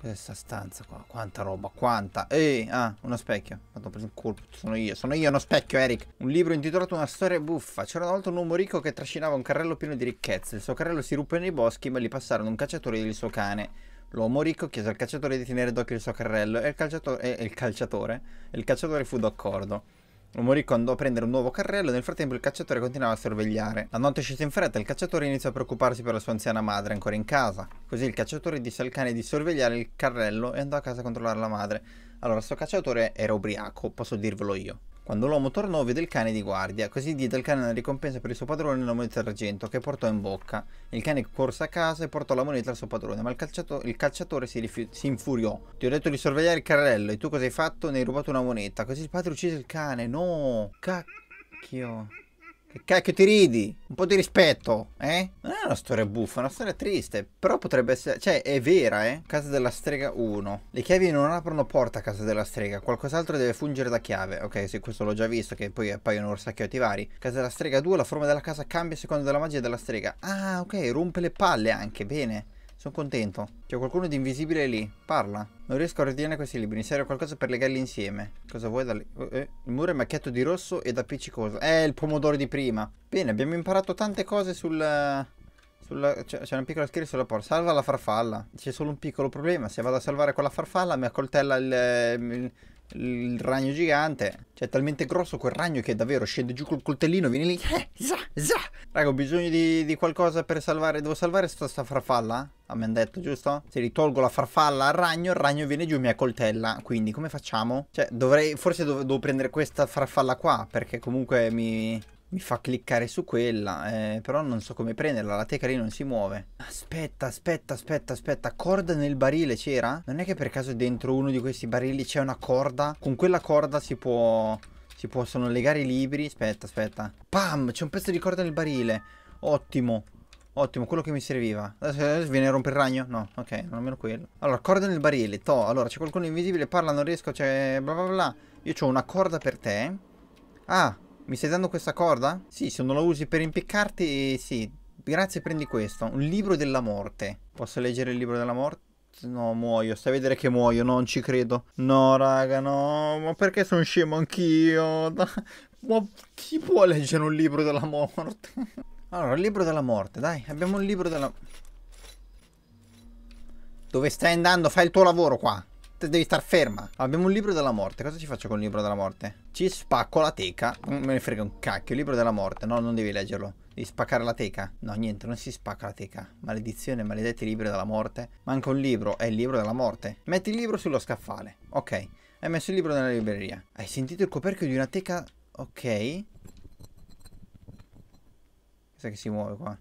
Questa stanza qua, quanta roba, quanta. Ehi, ah, uno specchio. Vado preso in colpo, sono io, sono io uno specchio, Eric. Un libro intitolato Una storia buffa. C'era una volta un uomo ricco che trascinava un carrello pieno di ricchezze. Il suo carrello si ruppe nei boschi, ma li passarono un cacciatore e il suo cane. L'uomo ricco chiese al cacciatore di tenere d'occhio il suo carrello e il, calciatore, eh, il calciatore, e il cacciatore fu d'accordo. Lo andò a prendere un nuovo carrello e nel frattempo il cacciatore continuava a sorvegliare. La notte scese in fretta e il cacciatore iniziò a preoccuparsi per la sua anziana madre ancora in casa. Così il cacciatore disse al cane di sorvegliare il carrello e andò a casa a controllare la madre. Allora, sto cacciatore era ubriaco, posso dirvelo io. Quando l'uomo tornò vide il cane di guardia, così diede al cane una ricompensa per il suo padrone e una moneta d'argento che portò in bocca. Il cane corse a casa e portò la moneta al suo padrone, ma il, calciato il calciatore si, si, infuriò. Ti ho detto di sorvegliare il carrello e tu cosa hai fatto? Ne hai rubato una moneta, così il padre uccise il cane. No! Cacchio! Che cacchio ti ridi? Un po' di rispetto, eh? Non è una storia buffa, è una storia triste. Però potrebbe essere... Cioè, è vera, eh? Casa della strega 1. Le chiavi non aprono porta a casa della strega. Qualcos'altro deve fungere da chiave. Ok, sì, questo l'ho già visto, che poi appaiono orsacchiotti vari. Casa della strega 2, la forma della casa cambia secondo la magia della strega. Ah, ok, rompe le palle anche, bene. Sono contento. C'è qualcuno di invisibile lì. Parla. Non riesco a ordinare questi libri. Mi serve qualcosa per legarli insieme. Cosa vuoi da lì? Eh, eh, il muro è macchiato di rosso ed appiccicoso. Eh, il pomodoro di prima. Bene, abbiamo imparato tante cose sul... Eh, cioè, c'è una piccola scritta sulla porta. Salva la farfalla. C'è solo un piccolo problema. Se vado a salvare quella farfalla mi accoltella il, eh, il il ragno gigante. Cioè, è talmente grosso quel ragno che davvero scende giù col coltellino, viene lì. Eh, za, Raga, ho bisogno di, di, qualcosa per salvare. Devo salvare sta, sta farfalla? Ah, hanno detto, giusto? Se ritolgo la farfalla al ragno, il ragno viene giù e mi accoltella. Quindi, come facciamo? Cioè, dovrei. Forse dov devo prendere questa farfalla qua. Perché comunque mi. Mi fa cliccare su quella, eh, però non so come prenderla, la teca lì non si muove. Aspetta, aspetta, aspetta, aspetta, corda nel barile c'era? Non è che per caso dentro uno di questi barili c'è una corda? Con quella corda si può... si possono legare i libri? Aspetta, aspetta. Pam, c'è un pezzo di corda nel barile. Ottimo. Ottimo, quello che mi serviva. Adesso, adesso viene a rompere il ragno? No, ok, non almeno quello. Allora, corda nel barile, to. Allora, c'è qualcuno invisibile, parla, non riesco, c'è... bla bla bla. Io ho una corda per te. Ah, mi stai dando questa corda? Sì, se non la usi per impiccarti, sì. Grazie, prendi questo. Un libro della morte. Posso leggere il libro della morte? No, muoio. Stai a vedere che muoio. non ci credo. No, raga, no. Ma perché sono scemo anch'io? Ma chi può leggere un libro della morte? Allora, il libro della morte, dai. Abbiamo un libro della... Dove stai andando? Fai il tuo lavoro qua devi star ferma. Abbiamo un libro della morte. Cosa ci faccio con il libro della morte? Ci spacco la teca. Non me ne frega un cacchio. Il libro della morte. No, non devi leggerlo. Devi spaccare la teca. No, niente, non si spacca la teca. Maledizione, maledetti libri della morte. Manca un libro. È il libro della morte. Metti il libro sullo scaffale. Ok. Hai messo il libro nella libreria. Hai sentito il coperchio di una teca? Ok. Sai che si muove qua?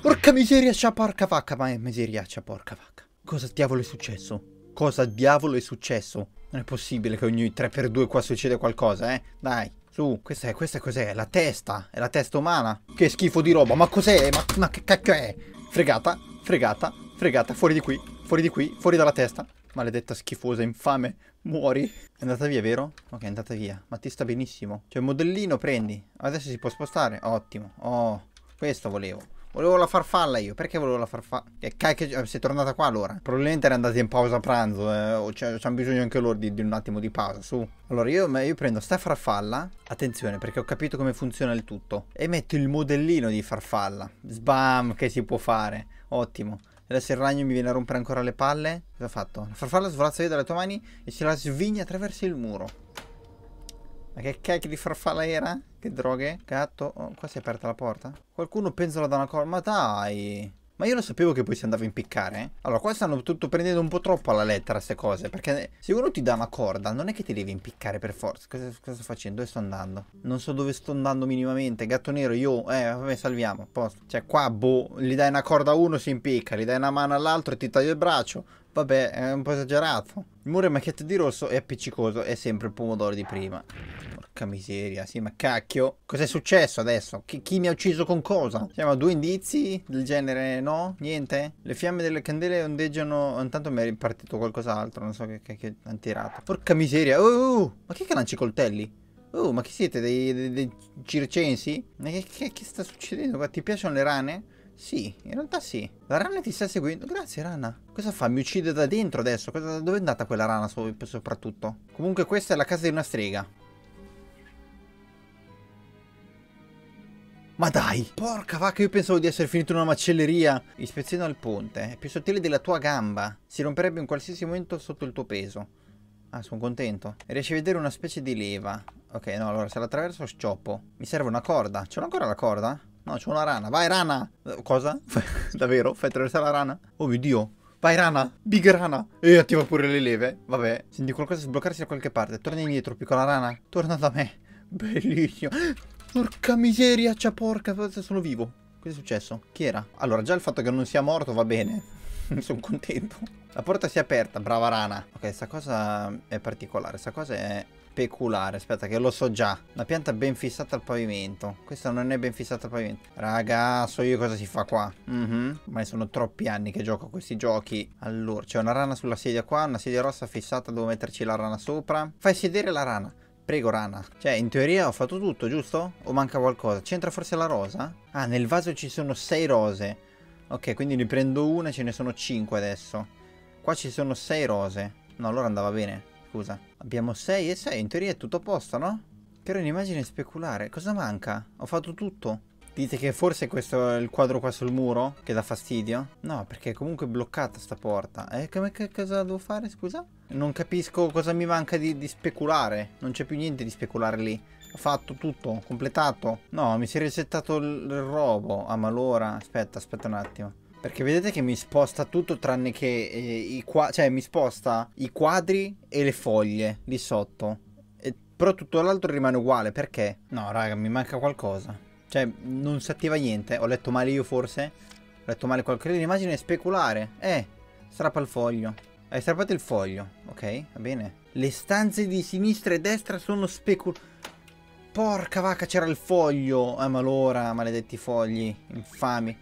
Porca miseria, c'ha porca vacca. Ma è miseria, c'ha porca vacca. Cosa diavolo è successo? cosa diavolo è successo? Non è possibile che ogni 3x2 qua succeda qualcosa, eh? Dai, su, questa, è, questa cos'è? La testa? È la testa umana? Che schifo di roba, ma cos'è? Ma, ma che cacchio è? Fregata, fregata, fregata, fuori di qui, fuori di qui, fuori dalla testa. Maledetta schifosa, infame, muori. È andata via, vero? Ok, è andata via, ma ti sta benissimo. Cioè, modellino prendi, adesso si può spostare, ottimo. Oh, questo volevo. Volevo la farfalla io, perché volevo la farfalla? Che cacchio, sei tornata qua allora? Probabilmente erano andati in pausa pranzo, eh, o c'è, bisogno anche loro di, di, un attimo di pausa, su. Allora io, io prendo sta farfalla, attenzione perché ho capito come funziona il tutto, e metto il modellino di farfalla. Sbam, che si può fare, ottimo. Adesso il ragno mi viene a rompere ancora le palle. Cosa ha fatto? La farfalla svolazza via dalle tue mani e se la svigna attraverso il muro. Ma che cacchio di farfalla era? Che droghe? Gatto? Oh, qua si è aperta la porta? Qualcuno penzola da una cosa. Ma dai! Ma io lo sapevo che poi si andava a impiccare. Eh? Allora, qua stanno tutto prendendo un po' troppo alla lettera queste cose. Perché se uno ti dà una corda, non è che ti devi impiccare per forza. Cosa, cosa sto facendo? Dove sto andando? Non so dove sto andando minimamente. Gatto nero, io. Eh, vabbè, salviamo. Posto. Cioè, qua, boh, gli dai una corda a uno, si impicca. Gli dai una mano all'altro e ti taglio il braccio. Vabbè, è un po' esagerato. Il muro è macchiato di rosso e appiccicoso. È sempre il pomodoro di prima. Porca miseria, sì, ma cacchio. Cos'è successo adesso? Chi, chi, mi ha ucciso con cosa? Siamo a due indizi del genere, no? Niente? Le fiamme delle candele ondeggiano... Intanto mi è ripartito qualcos'altro, non so che, che, che hanno tirato. Porca miseria, oh, uh, ma chi è che lancia i coltelli? Oh, ma chi siete? Dei, dei, dei circensi? Ma che, che, che sta succedendo qua? Ti piacciono le rane? Sì, in realtà sì. La rana ti sta seguendo. Grazie, rana. Cosa fa? Mi uccide da dentro adesso. Cosa, dove è andata quella rana soprattutto? Comunque questa è la casa di una strega. Ma dai! Porca vacca, io pensavo di essere finito in una macelleria! Ispezione al ponte. È più sottile della tua gamba. Si romperebbe in qualsiasi momento sotto il tuo peso. Ah, sono contento. Riesci a vedere una specie di leva. Ok, no, allora se la attraverso scioppo. Mi serve una corda. C'è ancora la corda? No, c'è una rana. Vai, rana! Cosa? Davvero? Fai attraversare la rana? Oh mio Dio! Vai rana, big rana E attiva pure le leve, vabbè Senti qualcosa sbloccarsi da qualche parte Torna indietro piccola rana Torna da me Bellissimo Porca miseria, c'è porca, sono vivo. Cosa è successo? Chi era? Allora, già il fatto che non sia morto va bene. sono contento. La porta si è aperta, brava rana. Ok, sta cosa è particolare, sta cosa è peculare. Aspetta, che lo so già. Una pianta ben fissata al pavimento. Questa non è ben fissata al pavimento. Raga, so io cosa si fa qua. Mm -hmm. Ma sono troppi anni che gioco a questi giochi. Allora, c'è una rana sulla sedia qua, una sedia rossa fissata, devo metterci la rana sopra. Fai sedere la rana. Prego rana. Cioè, in teoria ho fatto tutto, giusto? O manca qualcosa? C'entra forse la rosa? Ah, nel vaso ci sono sei rose. Ok, quindi ne prendo una, e ce ne sono cinque adesso. Qua ci sono sei rose. No, allora andava bene. Scusa. Abbiamo sei e sei, in teoria è tutto a posto, no? Però un'immagine speculare. Cosa manca? Ho fatto tutto. Dite che forse questo è il quadro qua sul muro che dà fastidio? No, perché è comunque bloccata sta porta. E eh, come che cosa devo fare, scusa? Non capisco cosa mi manca di, di speculare. Non c'è più niente di speculare lì. Ho fatto tutto, completato. No, mi si è resettato il robo. Ah, ma allora... Aspetta, aspetta un attimo. Perché vedete che mi sposta tutto tranne che eh, i qua... Cioè, mi sposta i quadri e le foglie lì sotto. E... Però tutto l'altro rimane uguale, perché? No, raga, mi manca qualcosa. Cioè, non si attiva niente. Ho letto male io forse? Ho letto male qualche L'immagine è speculare. Eh, strappa il foglio. Hai strappato il foglio. Ok, va bene. Le stanze di sinistra e destra sono speculare. Porca vacca, c'era il foglio. Eh, ma allora, maledetti fogli. Infami.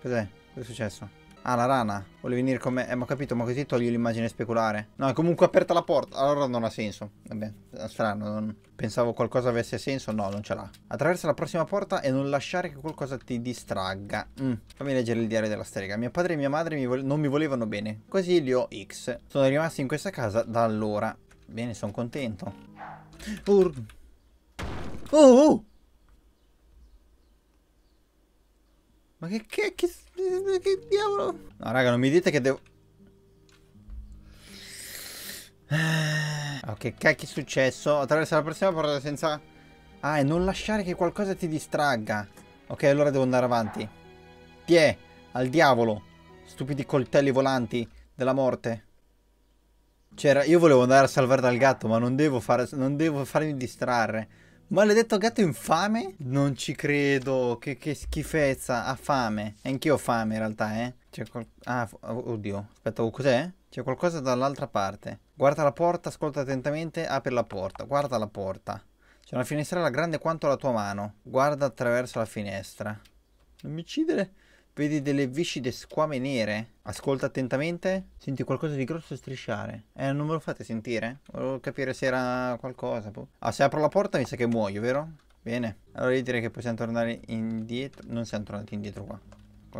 Cos'è? Cos'è successo? Ah, la rana. Vuole venire con me. Eh, ma ho capito, ma così togli l'immagine speculare. No, è comunque aperta la porta. Allora non ha senso. Vabbè, strano. Non... Pensavo qualcosa avesse senso. No, non ce l'ha. Attraversa la prossima porta e non lasciare che qualcosa ti distragga. Mm. Fammi leggere il diario della strega. Mio padre e mia madre mi vole... non mi volevano bene. Così li ho X. Sono rimasti in questa casa da allora. Bene, sono contento. Uh. Oh, oh! Ma che, che, che, che diavolo? No, raga, non mi dite che devo... Ah, ok, che cacchio è successo? Attraverso la prossima porta senza... Ah, e non lasciare che qualcosa ti distragga. Ok, allora devo andare avanti. Pie, al diavolo. Stupidi coltelli volanti della morte. C'era... Io volevo andare a salvare dal gatto, ma non devo, fare... non devo farmi distrarre. Maledetto gatto infame? Non ci credo, che, che schifezza, ha fame. Anch'io ho fame in realtà, eh. C'è qual... Ah, oh, oddio. Aspetta, oh, cos'è? C'è qualcosa dall'altra parte. Guarda la porta, ascolta attentamente, apri la porta. Guarda la porta. C'è una finestrella grande quanto la tua mano. Guarda attraverso la finestra. Non mi uccidere. Vedi delle viscide squame nere. Ascolta attentamente. Senti qualcosa di grosso strisciare. Eh, non me lo fate sentire? Volevo capire se era qualcosa. Boh. Ah, se apro la porta mi sa che muoio, vero? Bene. Allora io direi che possiamo tornare indietro. Non siamo tornati indietro qua.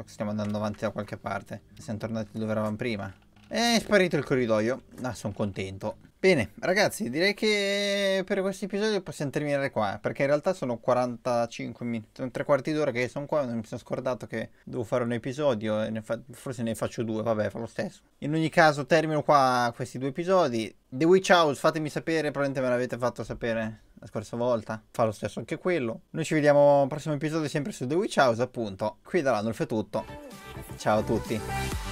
stiamo andando avanti da qualche parte. Siamo tornati dove eravamo prima. È sparito il corridoio. Ah, sono contento. Bene, ragazzi, direi che per questo episodio possiamo terminare qua, perché in realtà sono 45 minuti, sono tre quarti d'ora che sono qua, mi sono scordato che devo fare un episodio, ne fa, forse ne faccio due, vabbè, fa lo stesso. In ogni caso termino qua questi due episodi. The Witch House, fatemi sapere, probabilmente me l'avete fatto sapere la scorsa volta, fa lo stesso anche quello. Noi ci vediamo al prossimo episodio sempre su The Witch House, appunto. Qui da Landolf è tutto, ciao a tutti.